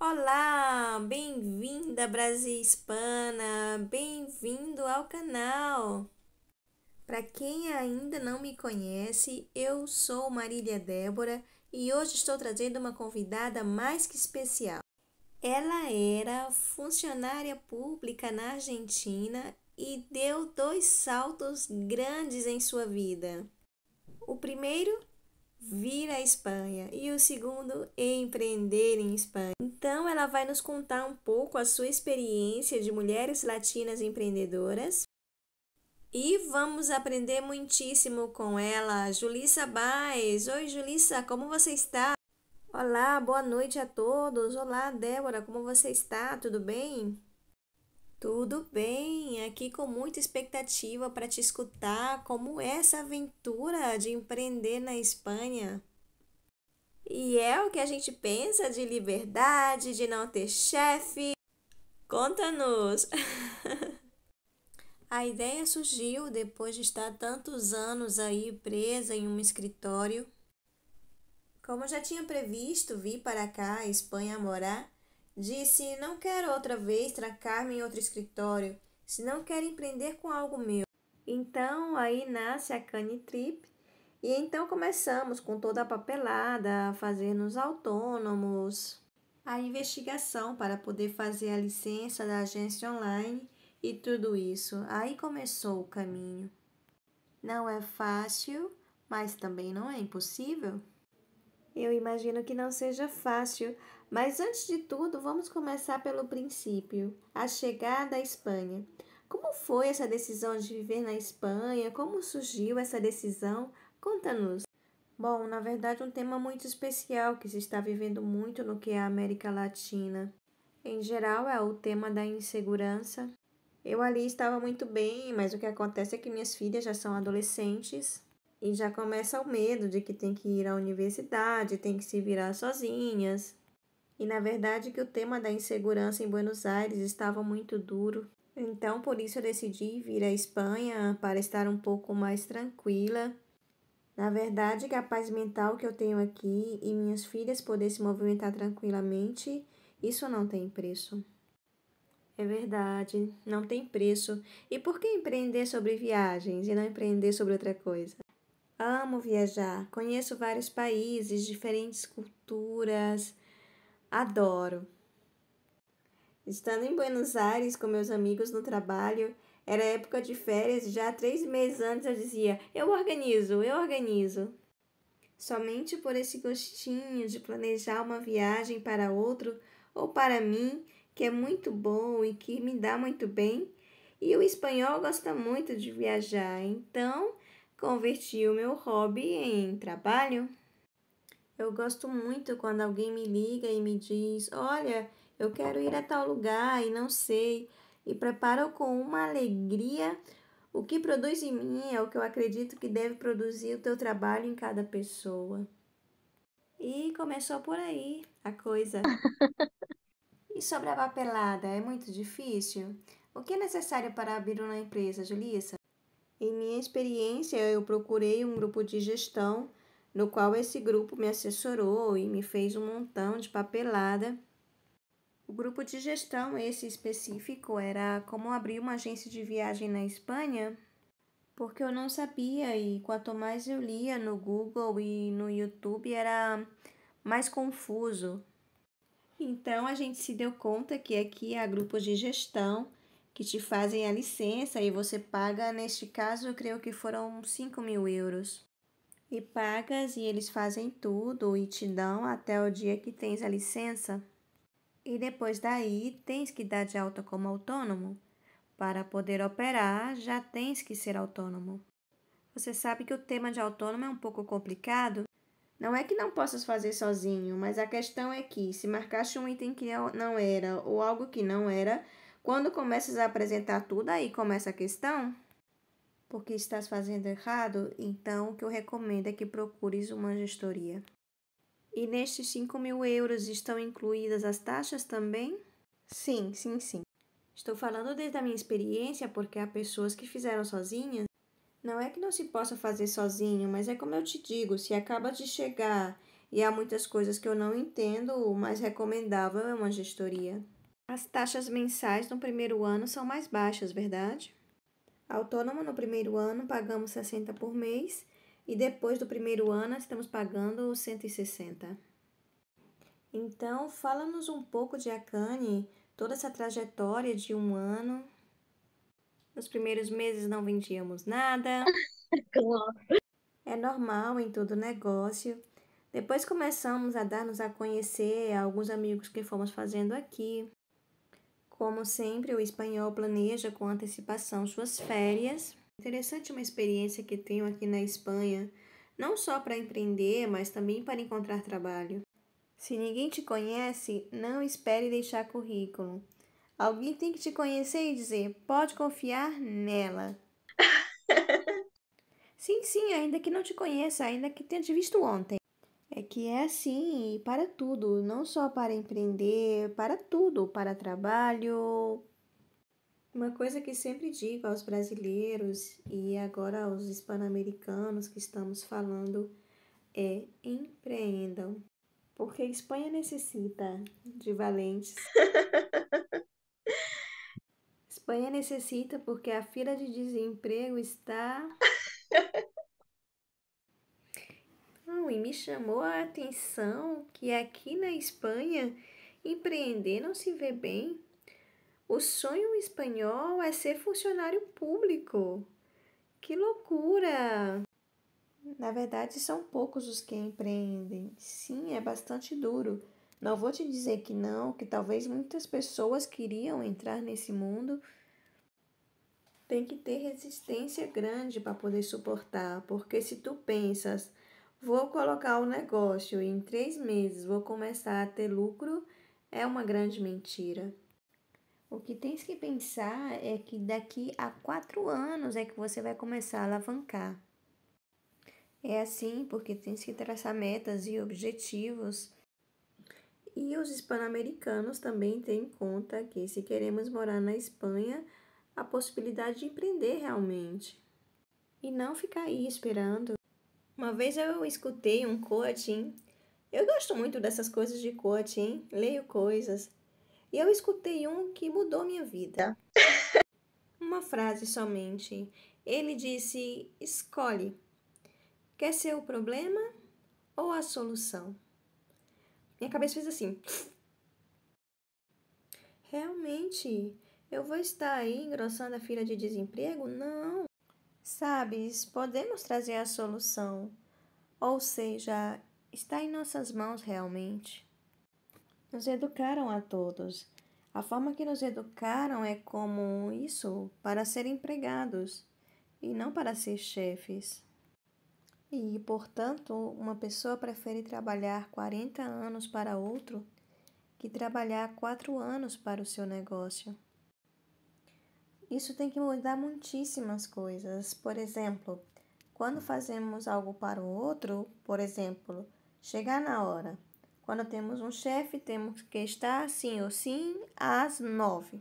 Olá, bem-vinda Brasil Hispana, bem-vindo ao canal. Para quem ainda não me conhece, eu sou Marília Débora e hoje estou trazendo uma convidada mais que especial. Ela era funcionária pública na Argentina e deu dois saltos grandes em sua vida. O primeiro vir à Espanha e o segundo empreender em Espanha. Então ela vai nos contar um pouco a sua experiência de mulheres latinas empreendedoras. E vamos aprender muitíssimo com ela, Julissa Baez. Oi, Julissa, como você está? Olá, boa noite a todos. Olá, Débora, como você está? Tudo bem? Tudo bem, aqui com muita expectativa para te escutar como é essa aventura de empreender na Espanha. E é o que a gente pensa de liberdade, de não ter chefe. Conta-nos! a ideia surgiu depois de estar tantos anos aí presa em um escritório. Como eu já tinha previsto vir para cá, Espanha, morar, Disse: Não quero outra vez trancar-me em outro escritório, se não quero empreender com algo meu. Então aí nasce a Cane Trip, e então começamos com toda a papelada, a fazer-nos autônomos, a investigação para poder fazer a licença da agência online e tudo isso. Aí começou o caminho. Não é fácil, mas também não é impossível. Eu imagino que não seja fácil, mas antes de tudo, vamos começar pelo princípio, a chegada à Espanha. Como foi essa decisão de viver na Espanha? Como surgiu essa decisão? Conta-nos. Bom, na verdade, um tema muito especial que se está vivendo muito no que é a América Latina. Em geral, é o tema da insegurança. Eu ali estava muito bem, mas o que acontece é que minhas filhas já são adolescentes e já começa o medo de que tem que ir à universidade, tem que se virar sozinhas. E na verdade que o tema da insegurança em Buenos Aires estava muito duro. Então, por isso eu decidi vir à Espanha para estar um pouco mais tranquila. Na verdade, que a paz mental que eu tenho aqui e minhas filhas poder se movimentar tranquilamente, isso não tem preço. É verdade, não tem preço. E por que empreender sobre viagens e não empreender sobre outra coisa? Amo viajar, conheço vários países, diferentes culturas, adoro. Estando em Buenos Aires com meus amigos no trabalho, era época de férias, e já três meses antes eu dizia: eu organizo, eu organizo. Somente por esse gostinho de planejar uma viagem para outro ou para mim, que é muito bom e que me dá muito bem. E o espanhol gosta muito de viajar, então Converti o meu hobby em trabalho. Eu gosto muito quando alguém me liga e me diz: Olha, eu quero ir a tal lugar e não sei, e preparou com uma alegria. O que produz em mim é o que eu acredito que deve produzir o teu trabalho em cada pessoa. E começou por aí a coisa. e sobre a papelada, é muito difícil? O que é necessário para abrir uma empresa, Julissa? Em minha experiência, eu procurei um grupo de gestão, no qual esse grupo me assessorou e me fez um montão de papelada. O grupo de gestão, esse específico, era como abrir uma agência de viagem na Espanha, porque eu não sabia e quanto mais eu lia no Google e no YouTube era mais confuso. Então a gente se deu conta que aqui há é grupos de gestão que te fazem a licença e você paga, neste caso, eu creio que foram 5 mil euros. E pagas e eles fazem tudo e te dão até o dia que tens a licença. E depois daí tens que dar de alta como autônomo. Para poder operar, já tens que ser autônomo. Você sabe que o tema de autônomo é um pouco complicado. Não é que não possas fazer sozinho, mas a questão é que se marcaste um item que não era ou algo que não era, quando começas a apresentar tudo, aí começa a questão. Porque estás fazendo errado, então o que eu recomendo é que procures uma gestoria. E nestes 5 mil euros estão incluídas as taxas também? Sim, sim, sim. Estou falando desde a minha experiência porque há pessoas que fizeram sozinhas. Não é que não se possa fazer sozinho, mas é como eu te digo: se acaba de chegar e há muitas coisas que eu não entendo, o mais recomendável é uma gestoria. As taxas mensais no primeiro ano são mais baixas, verdade? Autônomo no primeiro ano pagamos 60 por mês e depois do primeiro ano estamos pagando 160. Então, fala-nos um pouco de Akane, toda essa trajetória de um ano. Nos primeiros meses não vendíamos nada. é normal em todo negócio. Depois começamos a dar-nos a conhecer a alguns amigos que fomos fazendo aqui. Como sempre, o espanhol planeja com antecipação suas férias. Interessante uma experiência que tenho aqui na Espanha, não só para empreender, mas também para encontrar trabalho. Se ninguém te conhece, não espere deixar currículo. Alguém tem que te conhecer e dizer: pode confiar nela. sim, sim, ainda que não te conheça, ainda que tenha te visto ontem é que é assim para tudo, não só para empreender, para tudo, para trabalho. Uma coisa que sempre digo aos brasileiros e agora aos hispano-americanos que estamos falando é empreendam, porque a Espanha necessita de valentes. Espanha necessita porque a fila de desemprego está chamou a atenção que aqui na Espanha empreender não se vê bem. O sonho espanhol é ser funcionário público. Que loucura! Na verdade, são poucos os que empreendem. Sim, é bastante duro. Não vou te dizer que não, que talvez muitas pessoas queriam entrar nesse mundo. Tem que ter resistência grande para poder suportar, porque se tu pensas, Vou colocar o negócio em três meses, vou começar a ter lucro, é uma grande mentira. O que tens que pensar é que daqui a quatro anos é que você vai começar a alavancar. É assim porque tens que traçar metas e objetivos. E os hispano-americanos também têm em conta que, se queremos morar na Espanha, a possibilidade de empreender realmente. E não ficar aí esperando uma vez eu escutei um coaching. Eu gosto muito dessas coisas de coaching, leio coisas. E eu escutei um que mudou minha vida. Uma frase somente. Ele disse: escolhe. Quer ser o problema ou a solução? Minha cabeça fez assim. Realmente, eu vou estar aí engrossando a fila de desemprego? Não. Sabes, podemos trazer a solução, ou seja, está em nossas mãos realmente. Nos educaram a todos. A forma que nos educaram é como isso para ser empregados e não para ser chefes. E, portanto, uma pessoa prefere trabalhar 40 anos para outro que trabalhar 4 anos para o seu negócio. Isso tem que mudar muitíssimas coisas. Por exemplo, quando fazemos algo para o outro, por exemplo, chegar na hora. Quando temos um chefe, temos que estar sim ou sim às nove.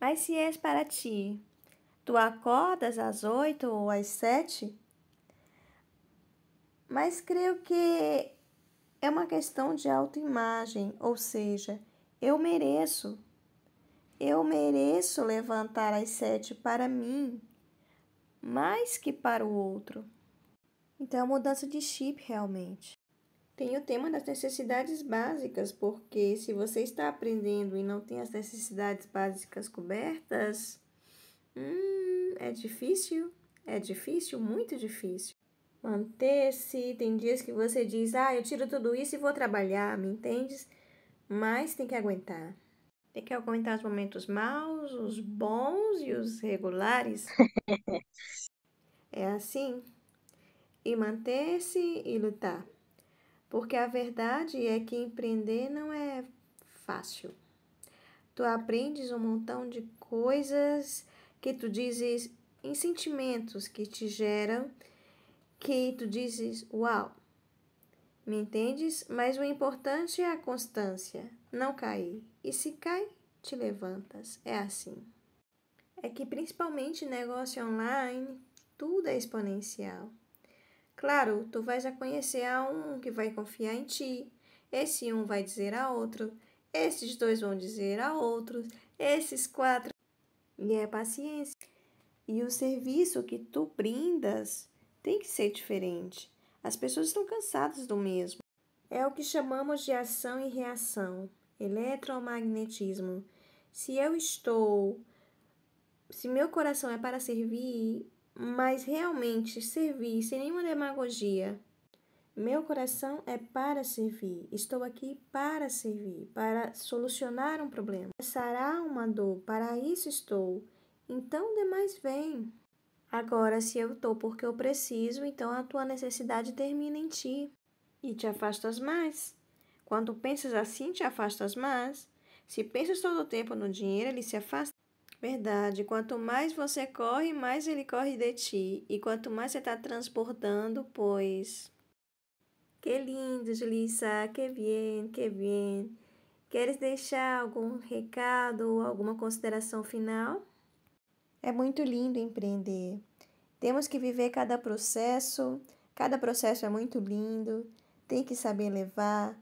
Mas se és para ti, tu acordas às oito ou às sete? Mas creio que é uma questão de autoimagem, ou seja, eu mereço, eu mereço levantar as sete para mim, mais que para o outro. Então, é mudança de chip realmente. Tem o tema das necessidades básicas, porque se você está aprendendo e não tem as necessidades básicas cobertas, hum, é difícil, é difícil, muito difícil. Manter-se, tem dias que você diz, ah, eu tiro tudo isso e vou trabalhar, me entendes? Mas tem que aguentar. Tem que aguentar os momentos maus, os bons e os regulares. é assim. E manter-se e lutar. Porque a verdade é que empreender não é fácil. Tu aprendes um montão de coisas que tu dizes em sentimentos que te geram, que tu dizes, uau. Me entendes? Mas o importante é a constância, não cair. E se cai, te levantas. É assim. É que principalmente negócio online, tudo é exponencial. Claro, tu vais a conhecer a um que vai confiar em ti. Esse um vai dizer a outro, esses dois vão dizer a outros, esses quatro. E é paciência. E o serviço que tu brindas tem que ser diferente. As pessoas estão cansadas do mesmo. É o que chamamos de ação e reação eletromagnetismo. Se eu estou. Se meu coração é para servir, mas realmente servir sem nenhuma demagogia. Meu coração é para servir. Estou aqui para servir, para solucionar um problema. Sará uma dor, para isso estou. Então, demais vem. Agora, se eu estou porque eu preciso, então a tua necessidade termina em ti e te afastas mais. Quando pensas assim, te afastas mais. Se pensas todo o tempo no dinheiro, ele se afasta. Verdade, quanto mais você corre, mais ele corre de ti. E quanto mais você está transportando, pois. Que lindo, Julissa, que bem, que bem. Queres deixar algum recado ou alguma consideração final? É muito lindo empreender. Temos que viver cada processo, cada processo é muito lindo, tem que saber levar,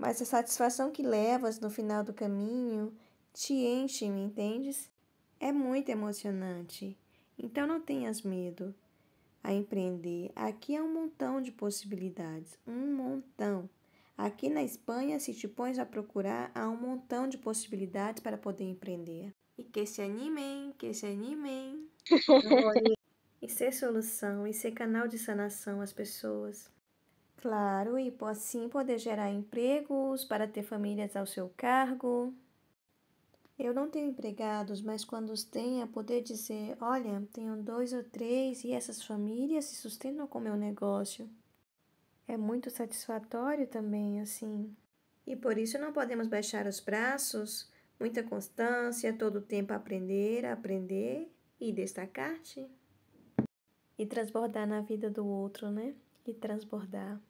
mas a satisfação que levas no final do caminho te enche, me entendes? É muito emocionante. Então não tenhas medo a empreender. Aqui há é um montão de possibilidades, um montão. Aqui na Espanha, se te pões a procurar, há um montão de possibilidades para poder empreender. E que se animem, que se animem. e ser solução, e ser canal de sanação às pessoas. Claro, e assim poder gerar empregos para ter famílias ao seu cargo. Eu não tenho empregados, mas quando os tenha, poder dizer: olha, tenho dois ou três e essas famílias se sustentam com meu negócio. É muito satisfatório também, assim. E por isso não podemos baixar os braços, muita constância, todo o tempo aprender, aprender e destacar-te. E transbordar na vida do outro, né? e transbordar.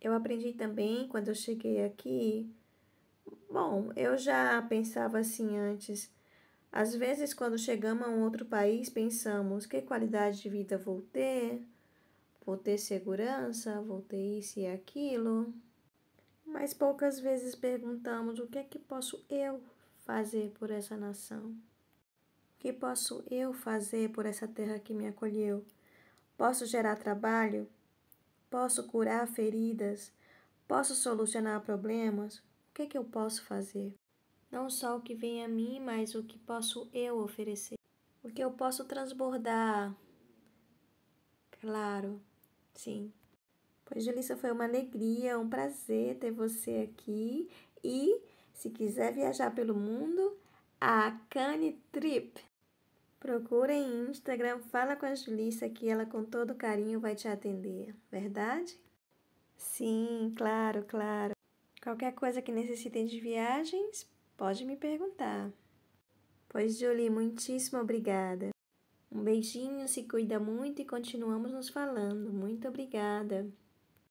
Eu aprendi também quando eu cheguei aqui. Bom, eu já pensava assim antes. Às vezes, quando chegamos a um outro país, pensamos: que qualidade de vida vou ter? Vou ter segurança? Vou ter isso e aquilo? Mas poucas vezes perguntamos: o que é que posso eu fazer por essa nação? O que posso eu fazer por essa terra que me acolheu? Posso gerar trabalho? Posso curar feridas? Posso solucionar problemas? O que, é que eu posso fazer? Não só o que vem a mim, mas o que posso eu oferecer. O que eu posso transbordar. Claro, sim. Pois, Julissa, foi uma alegria, um prazer ter você aqui. E, se quiser viajar pelo mundo, a Cane Trip. Procurem Instagram, fala com a Julissa que ela com todo carinho vai te atender, verdade? Sim, claro, claro. Qualquer coisa que necessitem de viagens, pode me perguntar. Pois, Julie, muitíssimo obrigada. Um beijinho, se cuida muito e continuamos nos falando. Muito obrigada.